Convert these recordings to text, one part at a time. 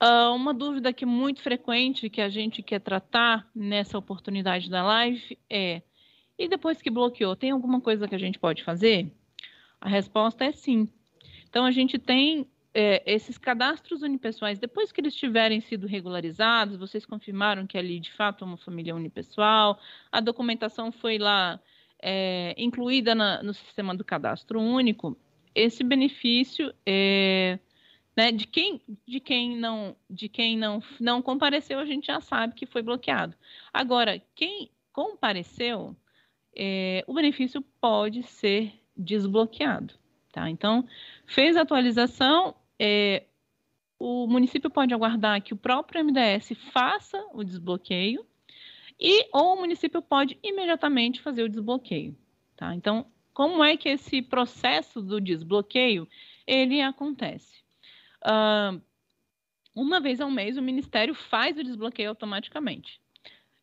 Uh, uma dúvida que muito frequente que a gente quer tratar nessa oportunidade da live é: e depois que bloqueou, tem alguma coisa que a gente pode fazer? A resposta é sim. Então, a gente tem é, esses cadastros unipessoais, depois que eles tiverem sido regularizados, vocês confirmaram que ali de fato é uma família unipessoal, a documentação foi lá é, incluída na, no sistema do cadastro único, esse benefício é né? De quem, de quem não, de quem não, não compareceu, a gente já sabe que foi bloqueado. Agora, quem compareceu, é, o benefício pode ser desbloqueado, tá? Então, fez a atualização, é, o município pode aguardar que o próprio MDS faça o desbloqueio e ou o município pode imediatamente fazer o desbloqueio, tá? Então, como é que esse processo do desbloqueio ele acontece? Uh, uma vez ao mês, o Ministério faz o desbloqueio automaticamente.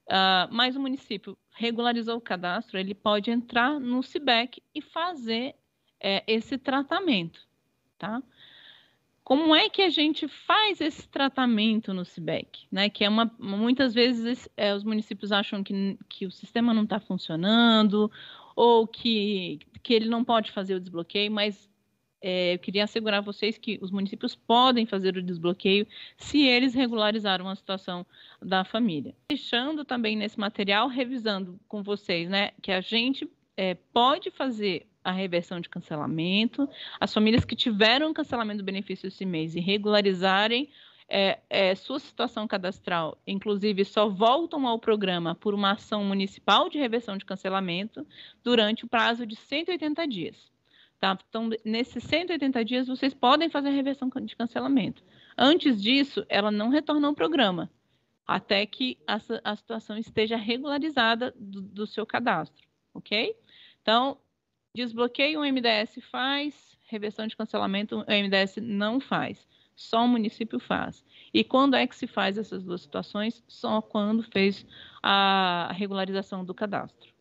Uh, mas o município regularizou o cadastro, ele pode entrar no CIBEC e fazer é, esse tratamento, tá? Como é que a gente faz esse tratamento no CIBEC? Né? Que é uma, muitas vezes é, os municípios acham que, que o sistema não está funcionando ou que, que ele não pode fazer o desbloqueio, mas é, eu queria assegurar a vocês que os municípios podem fazer o desbloqueio se eles regularizaram a situação da família. Deixando também nesse material, revisando com vocês, né, que a gente é, pode fazer a reversão de cancelamento, as famílias que tiveram cancelamento do benefício esse mês e regularizarem é, é, sua situação cadastral, inclusive, só voltam ao programa por uma ação municipal de reversão de cancelamento durante o prazo de 180 dias. Tá? Então, nesses 180 dias, vocês podem fazer a reversão de cancelamento. Antes disso, ela não retorna ao programa, até que a, a situação esteja regularizada do, do, seu cadastro, ok? Então, desbloqueio o MDS faz, reversão de cancelamento o MDS não faz, só o município faz. E quando é que se faz essas duas situações? Só quando fez a regularização do cadastro.